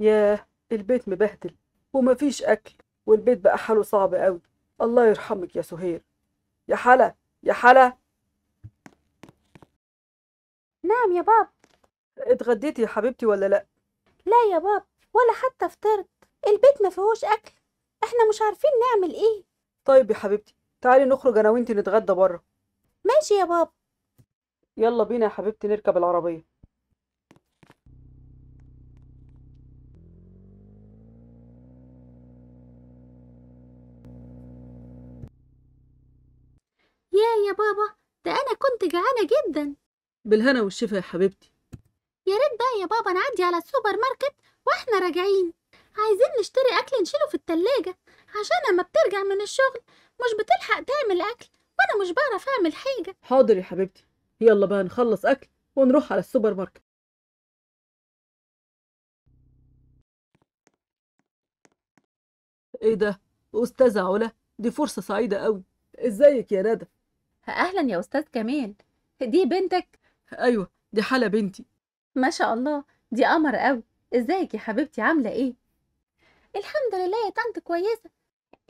ياه البيت مبهدل ومفيش أكل والبيت بقى حاله صعب أوي الله يرحمك يا سهير يا حلا يا حلا نعم يا باب اتغديتي يا حبيبتي ولا لا لا يا باب ولا حتى فطرت البيت ما فيهوش اكل احنا مش عارفين نعمل ايه طيب يا حبيبتي تعالي نخرج انا وانتي نتغدى بره ماشي يا باب يلا بينا يا حبيبتي نركب العربيه بابا ده أنا كنت جعانة جدا بالهنا والشفا يا حبيبتي يا ريت بقى يا بابا نعدي على السوبر ماركت واحنا راجعين عايزين نشتري أكل نشيله في التلاجة عشان أما بترجع من الشغل مش بتلحق تعمل أكل وأنا مش بعرف أعمل حاجة حاضر يا حبيبتي يلا بقى نخلص أكل ونروح على السوبر ماركت ايه ده استاذة علا دي فرصة سعيدة أوي ازيك يا ندى أهلا يا أستاذ كمال دي بنتك أيوة دي حلا بنتي ما شاء الله دي قمر قوي ازيك يا حبيبتي عاملة ايه الحمد لله يا طنط كويسة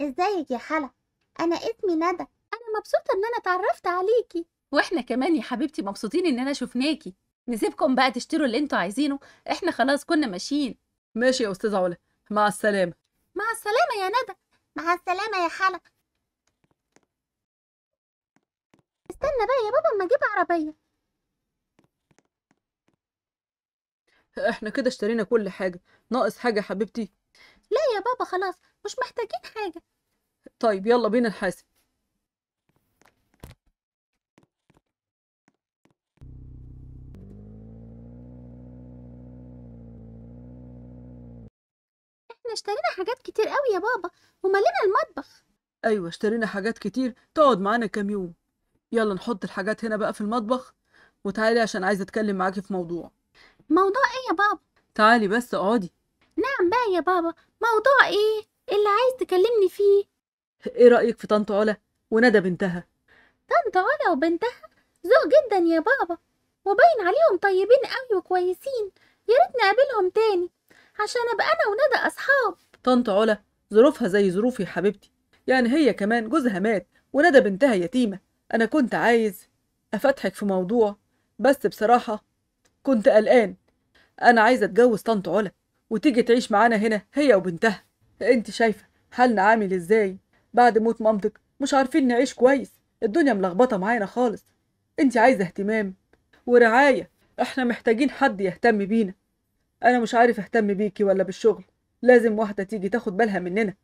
ازيك يا حلا أنا اسمي ندى أنا مبسوطة إن أنا اتعرفت عليكي وإحنا كمان يا حبيبتي مبسوطين إن أنا شفناكي نسيبكم بقى تشتروا اللي انتوا عايزينه إحنا خلاص كنا ماشيين ماشي يا أستاذة علا مع السلامة مع السلامة يا ندى مع السلامة يا حلا استنى بقى يا بابا اما اجيب عربية احنا كده اشترينا كل حاجة ناقص حاجة يا حبيبتي لا يا بابا خلاص مش محتاجين حاجة طيب يلا بينا نحاسب احنا اشترينا حاجات كتير قوي يا بابا ومالينا المطبخ ايوه اشترينا حاجات كتير تقعد معانا كام يوم يلا نحط الحاجات هنا بقى في المطبخ وتعالي عشان عايزه اتكلم معاكي في موضوع موضوع ايه يا بابا تعالي بس اقعدي نعم بقى يا بابا موضوع ايه اللي عايز تكلمني فيه ايه رايك في طنط علا وندى بنتها طنط علا وبنتها ذوق جدا يا بابا وباين عليهم طيبين قوي وكويسين يا ريت نقابلهم تاني عشان ابقى انا وندى اصحاب طنط علا ظروفها زي ظروفي يا حبيبتي يعني هي كمان جوزها مات وندى بنتها يتيمه أنا كنت عايز أفتحك في موضوع بس بصراحة كنت قلقان أنا عايزة أتجوز طنط علا وتيجي تعيش معانا هنا هي وبنتها أنت شايفة حالنا عامل إزاي بعد موت مامتك مش عارفين نعيش كويس الدنيا ملخبطة معانا خالص أنت عايزة اهتمام ورعاية إحنا محتاجين حد يهتم بينا أنا مش عارف أهتم بيكي ولا بالشغل لازم واحدة تيجي تاخد بالها مننا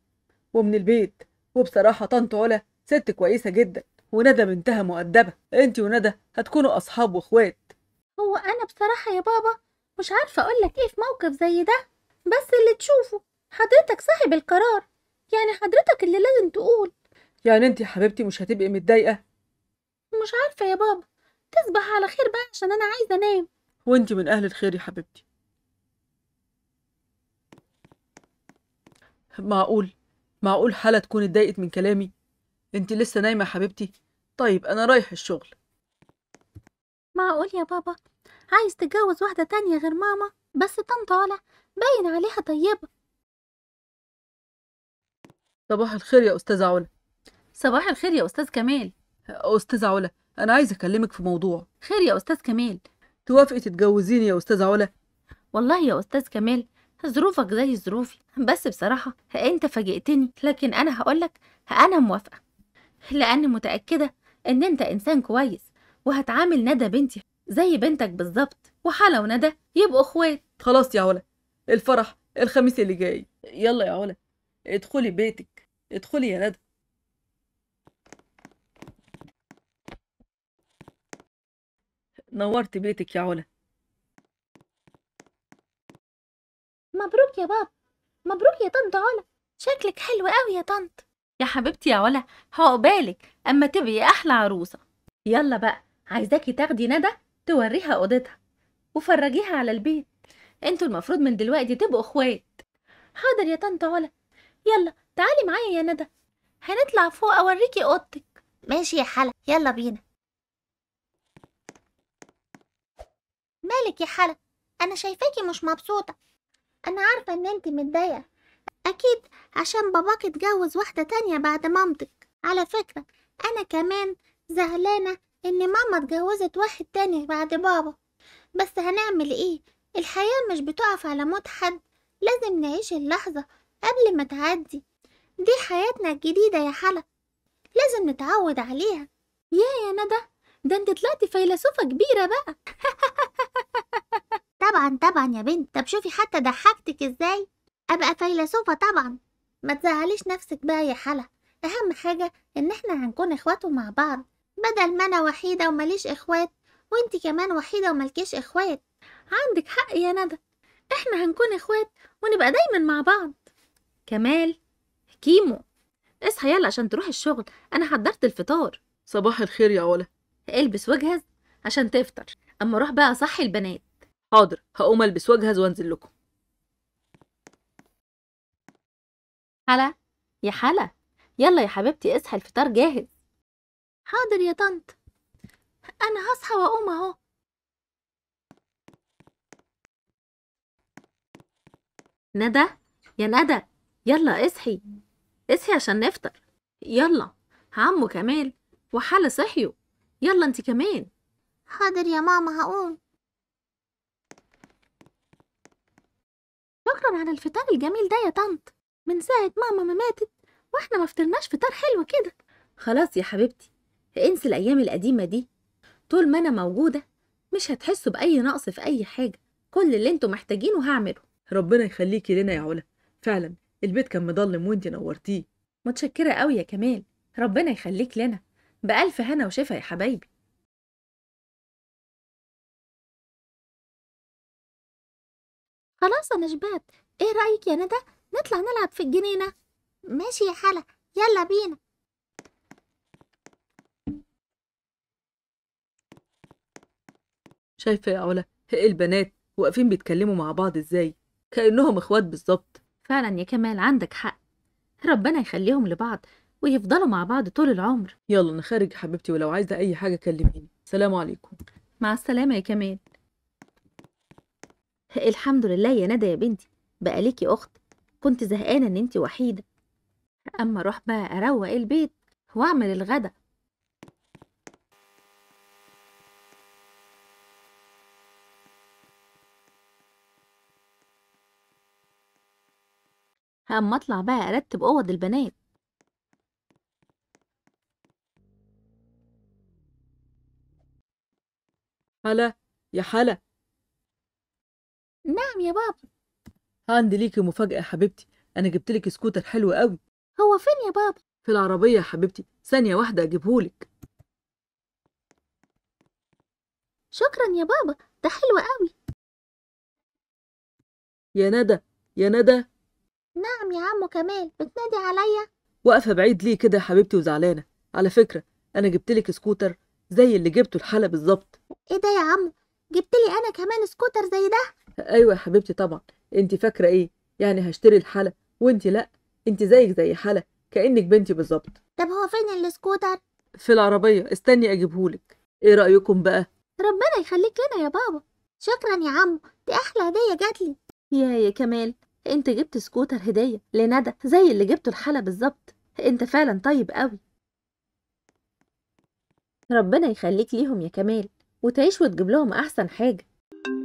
ومن البيت وبصراحة طنط علا ست كويسة جدا وندى بنتها مؤدبة انت وندى هتكونوا أصحاب وإخوات هو أنا بصراحة يا بابا مش عارفة أقولك إيه في موقف زي ده بس اللي تشوفه حضرتك صاحب القرار يعني حضرتك اللي لازم تقول يعني انت يا حبيبتي مش هتبقي متضايقة مش عارفة يا بابا تصبح على خير بقى عشان أنا عايزة أنام وانت من أهل الخير يا حبيبتي معقول معقول حالة تكون اتضايقت من كلامي انت لسه نايمة يا حبيبتي طيب انا رايح الشغل معقول يا بابا عايز تتجوز واحدة تانية غير ماما بس طن علا باين عليها طيبة صباح الخير يا أستاذة علا صباح الخير يا أستاذ كمال أستاذة علا أنا عايز أكلمك في موضوع خير يا أستاذ كمال توافقي تتجوزيني يا أستاذة علا والله يا أستاذ كمال ظروفك زي ظروفي بس بصراحة أنت فاجئتني لكن أنا هقولك أنا موافقة لأن متأكدة إن أنت إنسان كويس وهتعامل ندى بنتي زي بنتك بالظبط وحالة وندى يبقوا إخوات خلاص يا علا الفرح الخميس اللي جاي يلا يا علا ادخلي بيتك ادخلي يا ندى نورت بيتك يا علا مبروك يا بابا مبروك يا طنط علا شكلك حلو قوي يا طنط يا حبيبتي يا ولا هقبالك اما تبقي احلى عروسه يلا بقى عايزاكي تاخدي ندى توريها اوضتها وفرجيها على البيت انتوا المفروض من دلوقتي تبقوا اخوات حاضر يا طنطا ولا يلا تعالي معايا يا ندى هنطلع فوق اوريكي اوضتك ماشي يا حلا يلا بينا مالك يا حلا انا شايفاكي مش مبسوطه انا عارفه ان انت متضايقه أكيد عشان باباك اتجوز واحدة تانية بعد مامتك على فكرة أنا كمان زعلانة إن ماما اتجوزت واحد تاني بعد بابا بس هنعمل إيه الحياة مش بتقف على موت حد لازم نعيش اللحظة قبل ما تعدي دي حياتنا الجديدة يا حلا لازم نتعود عليها يا يا ندى ده انت طلعتي فيلسوفة كبيرة بقى طبعا طبعا يا بنت طب شوفي حتى ضحكتك ازاي أبقى فيلسوفة طبعا ما تزعليش نفسك بقى يا حلا أهم حاجة إن إحنا هنكون إخواته مع بعض بدل ما أنا وحيدة ومليش إخوات وإنتي كمان وحيدة وملكيش إخوات عندك حق يا ندى إحنا هنكون إخوات ونبقى دايما مع بعض كمال كيمو اصحى يلا عشان تروح الشغل أنا حضرت الفطار صباح الخير يا ولا البس واجهز عشان تفطر أما روح بقى صحي البنات حاضر هقوم ألبس واجهز وأنزل لكم حلا يا حلا يلا يا حبيبتي اصحي الفطار جاهز حاضر يا طنط انا هصحى واقوم اهو ندى يا ندى يلا اصحي اصحي عشان نفطر يلا عمو كمال وحلا صحيوا يلا انت كمان حاضر يا ماما هقوم شكرا على الفطار الجميل ده يا طنط من ساعة ماما ما ماتت واحنا ما فطرناش فطار حلو كده خلاص يا حبيبتي انسي الأيام القديمة دي طول ما أنا موجودة مش هتحسوا بأي نقص في أي حاجة كل اللي انتوا محتاجينه هعمله ربنا يخليكي لنا يا علا فعلا البيت كان مضلم وانت نورتيه متشكرة قوي يا كمال ربنا يخليك لنا بألف هنا وشفا يا حبايبي خلاص أنا شبعت إيه رأيك يا ندى نطلع نلعب في الجنينة ماشي يا حلا يلا بينا شايفة يا علا إيه البنات واقفين بيتكلموا مع بعض ازاي كأنهم اخوات بالظبط فعلا يا كمال عندك حق ربنا يخليهم لبعض ويفضلوا مع بعض طول العمر يلا انا خارج حبيبتي ولو عايزة أي حاجة كلميني سلام عليكم مع السلامة يا كمال الحمد لله يا ندى يا بنتي بقى ليكي أخت كنت زهقانة إن أنت وحيدة أما أروح بقى أروق البيت وأعمل الغدا أما أطلع بقى أرتب أوض البنات حلا يا حلا نعم يا بابا عندي ليكي مفاجأة يا حبيبتي أنا جبتلك سكوتر حلو قوي هو فين يا بابا؟ في العربية يا حبيبتي ثانية واحدة أجيبهولك شكرا يا بابا ده حلو قوي يا ندى يا ندى نعم يا عمو كمال بتنادي عليا واقفة بعيد ليه كده يا حبيبتي وزعلانة على فكرة أنا جبتلك سكوتر زي اللي جبته الحالة بالظبط ايه ده يا عمو جبتلي انا كمان سكوتر زي ده ايوه يا حبيبتي طبعا انت فاكره ايه يعني هشتري الحلا وانت لا انت زيك زي حلا كانك بنتي بالظبط طب هو فين السكوتر في العربيه استني اجيبهولك ايه رايكم بقى ربنا يخليك لنا يا بابا شكرا يا عمو دي احلى هديه جاتلي يا يا كمال انت جبت سكوتر هديه لندى زي اللي جبته الحلا بالظبط انت فعلا طيب قوي ربنا يخليك ليهم يا كمال وتعيش وتجيب لهم احسن حاجه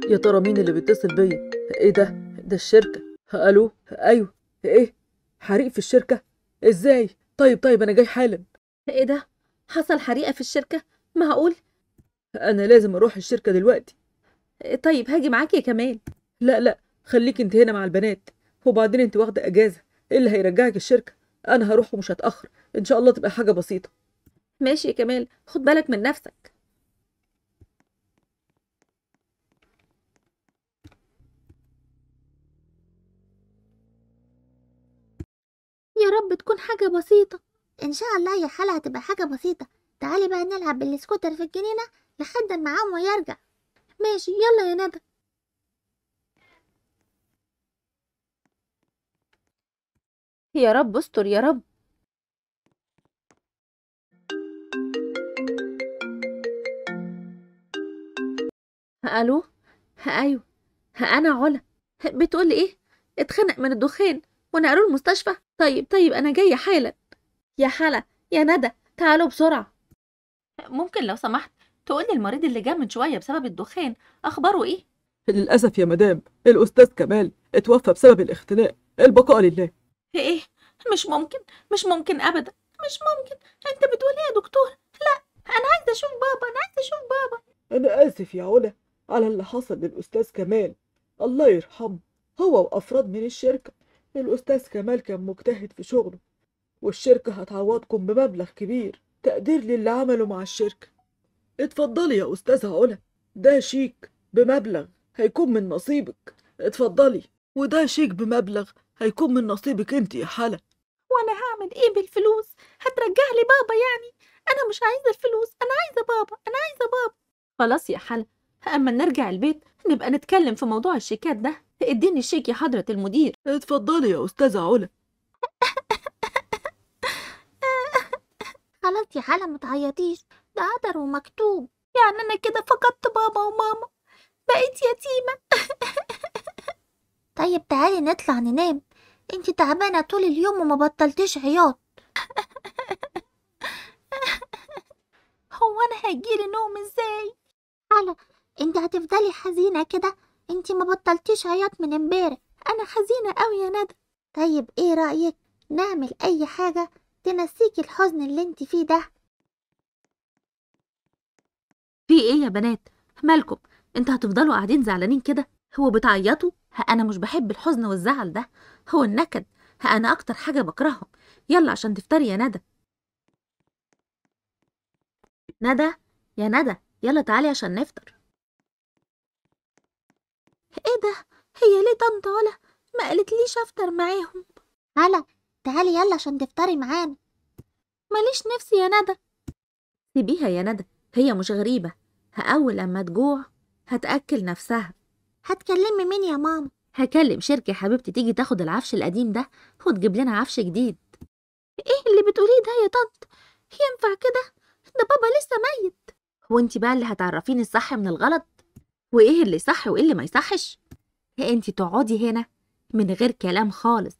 يا ترى مين اللي بيتصل بيا ايه ده ده الشركة ألو أيوه إيه حريق في الشركة إزاي طيب طيب أنا جاي حالا إيه ده حصل حريقة في الشركة معقول أنا لازم أروح الشركة دلوقتي إيه طيب هاجي معاك يا كمال لا لا خليك أنت هنا مع البنات وبعدين أنت واخدة أجازة إيه اللي هيرجعك الشركة أنا هروح ومش هتأخر إن شاء الله تبقى حاجة بسيطة ماشي يا كمال خد بالك من نفسك يا رب تكون حاجة بسيطة إن شاء الله يا خالة هتبقى حاجة بسيطة تعالي بقى نلعب بالسكوتر في الجنينة لحد ما عمو يرجع ماشي يلا يا ندى يا رب استر يا رب الو ايوه انا علا بتقول ايه اتخنق من الدخان ونقلوه المستشفى طيب طيب أنا جاية حالا يا حلا يا ندى تعالوا بسرعة ممكن لو سمحت تقولي المريض اللي جه من شوية بسبب الدخان أخباره إيه؟ للأسف يا مدام الأستاذ كمال اتوفى بسبب الاختناق البقاء لله إيه؟ مش ممكن مش ممكن أبدا مش ممكن أنت بتقول إيه يا دكتور؟ لا أنا عايزة أشوف بابا أنا عايزة أشوف بابا أنا آسف يا علا على اللي حصل للأستاذ كمال الله يرحمه هو وأفراد من الشركة الأستاذ كمال كان مجتهد في شغله والشركة هتعوضكم بمبلغ كبير تقدير للي عمله مع الشركة اتفضلي يا أستاذة علا ده شيك بمبلغ هيكون من نصيبك اتفضلي وده شيك بمبلغ هيكون من نصيبك انت يا حلا وانا هعمل ايه بالفلوس هترجع لي بابا يعني انا مش عايزه الفلوس انا عايزه بابا انا عايزه بابا خلاص يا حلا اما نرجع البيت نبقى نتكلم في موضوع الشيكات ده اديني الشيك يا حضرة المدير اتفضلي يا أستاذة علا خلاص يا حالة متعيطيش ده قدر ومكتوب يعني أنا كده فقدت بابا وماما بقيت يتيمة طيب تعالي نطلع ننام انت تعبانة طول اليوم وما بطلتيش عياط هو انا هجيلي نوم ازاي؟ علا انت هتفضلي حزينة كده انتي ما بطلتيش عياط من امبارح انا حزينه قوي يا ندى طيب ايه رايك نعمل اي حاجه تنسيكي الحزن اللي انتي فيه ده في ايه يا بنات مالكم انتوا هتفضلوا قاعدين زعلانين كده هو بتعيطوا انا مش بحب الحزن والزعل ده هو النكد انا اكتر حاجه بكرههم يلا عشان تفطري يا ندى ندى يا ندى يلا تعالي عشان نفطر ايه ده هي ليه طنط ولا ما قالتليش افطر معاهم هلا تعالي يلا عشان تفطري معانا ماليش نفسي يا ندى سيبيها يا ندى هي مش غريبة هأول اما تجوع هتأكل نفسها هتكلمي مين يا ماما هكلم شركة حبيبتي تيجي تاخد العفش القديم ده وتجيب لنا عفش جديد ايه اللي بتقوليه ده يا طنط ينفع كده ده بابا لسه ميت وانت بقى اللي هتعرفيني الصح من الغلط وايه اللي صح وايه اللي ما يصحش انت تقعدي هنا من غير كلام خالص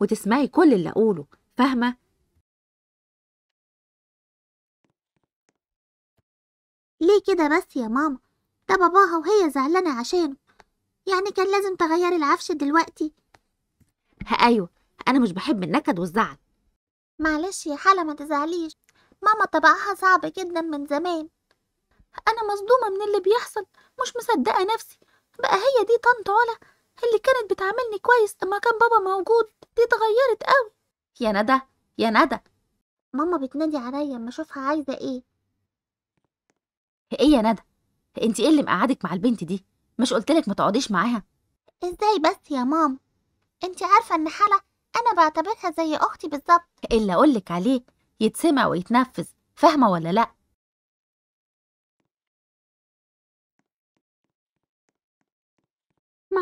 وتسمعي كل اللي اقوله فاهمه ليه كده بس يا ماما ده باباها وهي زعلانه عشانه يعني كان لازم تغيري العفش دلوقتي ايوه انا مش بحب النكد والزعل معلش يا حالة ما تزعليش ماما طبعها صعب جدا من زمان أنا مصدومة من اللي بيحصل مش مصدقة نفسي بقى هي دي طنط علا اللي كانت بتعاملني كويس أما كان بابا موجود دي اتغيرت قوي يا ندى يا ندى ماما بتنادي عليا اما اشوفها عايزة ايه ايه يا ندى انت ايه اللي مقعدك مع البنت دي مش قلتلك ما تقعديش معاها ازاي بس يا مام انت عارفة ان حلا انا بعتبرها زي اختي بالظبط اللي اقولك عليه يتسمع ويتنفذ فاهمة ولا لأ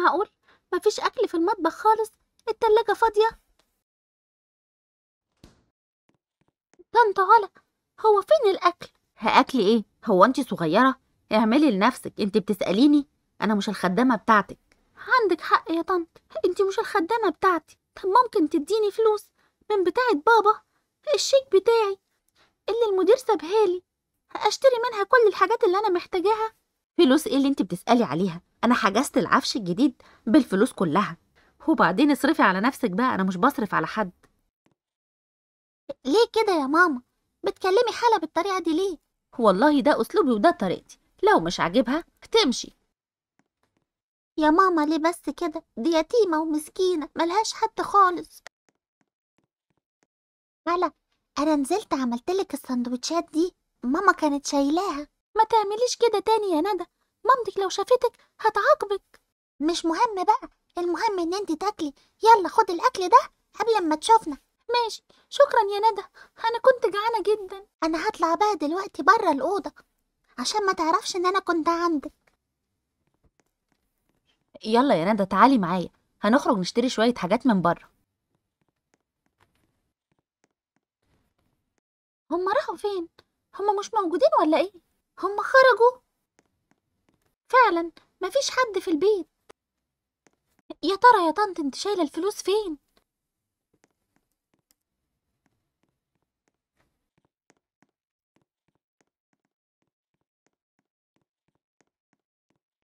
معقول مفيش أكل في المطبخ خالص التلاجة فاضية طنط علا هو فين الأكل؟ هأكل إيه؟ هو أنت صغيرة؟ اعملي لنفسك أنت بتسأليني؟ أنا مش الخدامة بتاعتك عندك حق يا طنط أنت مش الخدامة بتاعتي طب ممكن تديني فلوس من بتاعة بابا الشيك بتاعي اللي المدير سابهالي هأشتري منها كل الحاجات اللي أنا محتاجاها فلوس إيه اللي أنت بتسألي عليها؟ انا حجزت العفش الجديد بالفلوس كلها وبعدين اصرفي على نفسك بقى انا مش بصرف على حد ليه كده يا ماما بتكلمي حالة بالطريقة دي ليه والله ده اسلوبي وده طريقتي لو مش عاجبها تمشي يا ماما ليه بس كده دي يتيمة ومسكينة ملهاش حد خالص على انا نزلت عملتلك السندوتشات دي ماما كانت شايلاها ما تعمليش كده تاني يا ندى مامتك لو شافتك هتعاقبك مش مهم بقى المهم ان انت تاكلي يلا خد الاكل ده قبل ما تشوفنا ماشي شكرا يا ندى انا كنت جعانه جدا انا هطلع بقى دلوقتي بره الاوضه عشان ما تعرفش ان انا كنت عندك يلا يا ندى تعالي معايا هنخرج نشتري شويه حاجات من بره هما راحوا فين هما مش موجودين ولا ايه هما خرجوا فعلا مفيش حد في البيت يا ترى يا طنط انت شايلة الفلوس فين؟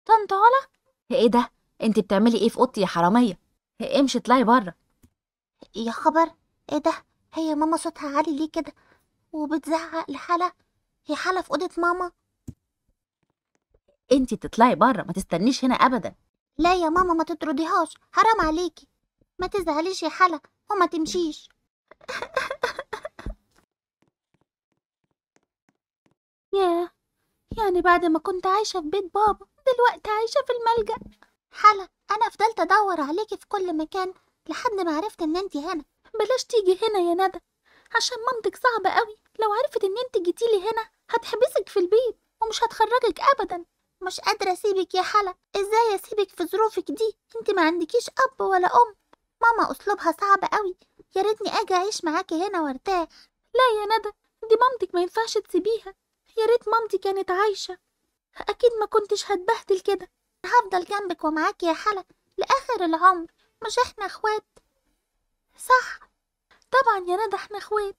طنط علا ايه ده؟ انت بتعملي ايه في اوضتي يا حرامية؟ امشي اطلعي بره يا خبر ايه ده؟ هي ماما صوتها عالي ليه كده؟ وبتزعق لحالة هي حالة في اوضة ماما انت تطلعي بره ما تستنيش هنا ابدا لا يا ماما ما تطرديهاش حرام عليكي ما تزعليش يا حلا وما تمشيش ياه يعني بعد ما كنت عايشة في بيت بابا دلوقتي عايشة في الملجأ حلا أنا فضلت أدور عليكي في كل مكان لحد ما عرفت إن أنت هنا بلاش تيجي هنا يا ندى عشان مامتك صعبة قوي لو عرفت إن أنت جيتيلي هنا هتحبسك في البيت ومش هتخرجك أبدا مش قادرة أسيبك يا حلا إزاي أسيبك في ظروفك دي أنت ما عندكيش أب ولا أم ماما أسلوبها صعب قوي يا ريتني أجي أعيش معاكي هنا وارتاح لا يا ندى دي مامتك ما ينفعش تسيبيها يا ريت مامتي كانت عايشة أكيد ما كنتش هتبهدل كده هفضل جنبك ومعاكي يا حلا لآخر العمر مش إحنا إخوات صح طبعا يا ندى إحنا إخوات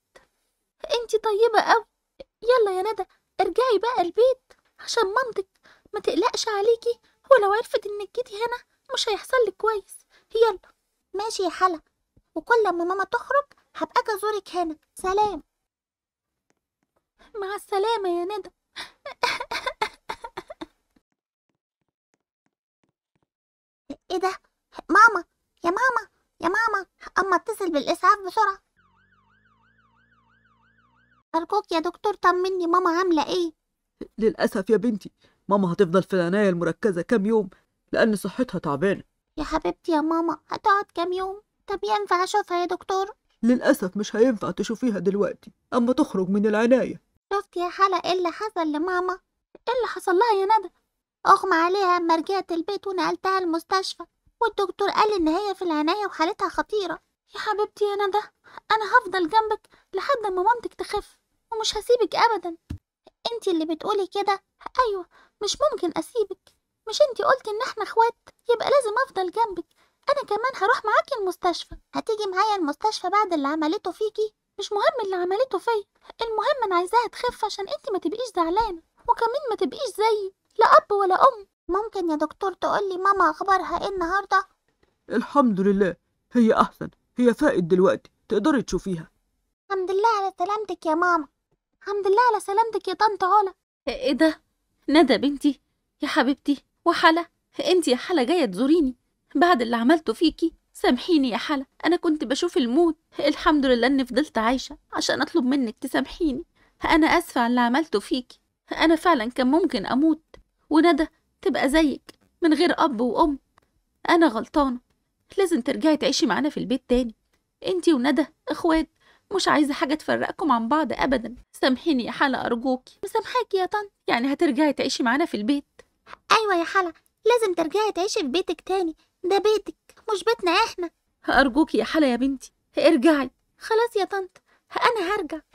انتي طيبة أوي يلا يا ندى ارجعي بقى البيت عشان مامتك ما تقلقش عليكي هو لو عرفت انك جيتي هنا مش هيحصل لك كويس يلا ماشي يا حلا وكل لما ماما تخرج هبقى اجي ازورك هنا سلام مع السلامه يا ندى ايه ده ماما يا ماما يا ماما اما اتصل بالاسعاف بسرعه ارجوك يا دكتور طمني ماما عامله ايه للأسف يا بنتي ماما هتفضل في العناية المركزة كام يوم لأن صحتها تعبانة يا حبيبتي يا ماما هتقعد كام يوم طب ينفع أشوفها يا دكتور للأسف مش هينفع تشوفيها دلوقتي أما تخرج من العناية شفتي يا حلا إيه اللي حصل لماما إيه اللي حصل لها يا ندى أغمى عليها أما رجعت البيت ونقلتها المستشفى والدكتور قال إن هي في العناية وحالتها خطيرة يا حبيبتي يا ندى أنا هفضل جنبك لحد ما مامتك تخف ومش هسيبك أبدا انت اللي بتقولي كده أيوة مش ممكن أسيبك مش انتي قلتي إن احنا اخوات يبقى لازم أفضل جنبك أنا كمان هروح معاكي المستشفى هتيجي معايا المستشفى بعد اللي عملته فيكي مش مهم اللي عملته فيا المهم أنا عايزاها تخف عشان انتي ما تبقيش زعلانة وكمان ما تبقيش زيي لا أب ولا أم ممكن يا دكتور تقولي ماما أخبارها إيه النهاردة؟ الحمد لله هي أحسن هي فائد دلوقتي تقدري تشوفيها الحمد لله على سلامتك يا ماما الحمد لله على سلامتك يا طنط علا ايه ده ندى بنتي يا حبيبتي وحلا انت يا حلا جايه تزوريني بعد اللي عملته فيكي سامحيني يا حلا انا كنت بشوف الموت الحمد لله اني فضلت عايشه عشان اطلب منك تسامحيني انا اسفه على اللي عملته فيكي انا فعلا كان ممكن اموت وندى تبقى زيك من غير اب وام انا غلطانه لازم ترجعي تعيشي معانا في البيت تاني انتي وندى اخوات مش عايزة حاجة تفرقكم عن بعض أبدا سامحيني يا حلا أرجوكي مسامحاكي يا طن يعني هترجعي تعيشي معانا في البيت أيوة يا حلا لازم ترجعي تعيشي في بيتك تاني ده بيتك مش بيتنا إحنا أرجوكي يا حلا يا بنتي ارجعي خلاص يا طنط أنا هرجع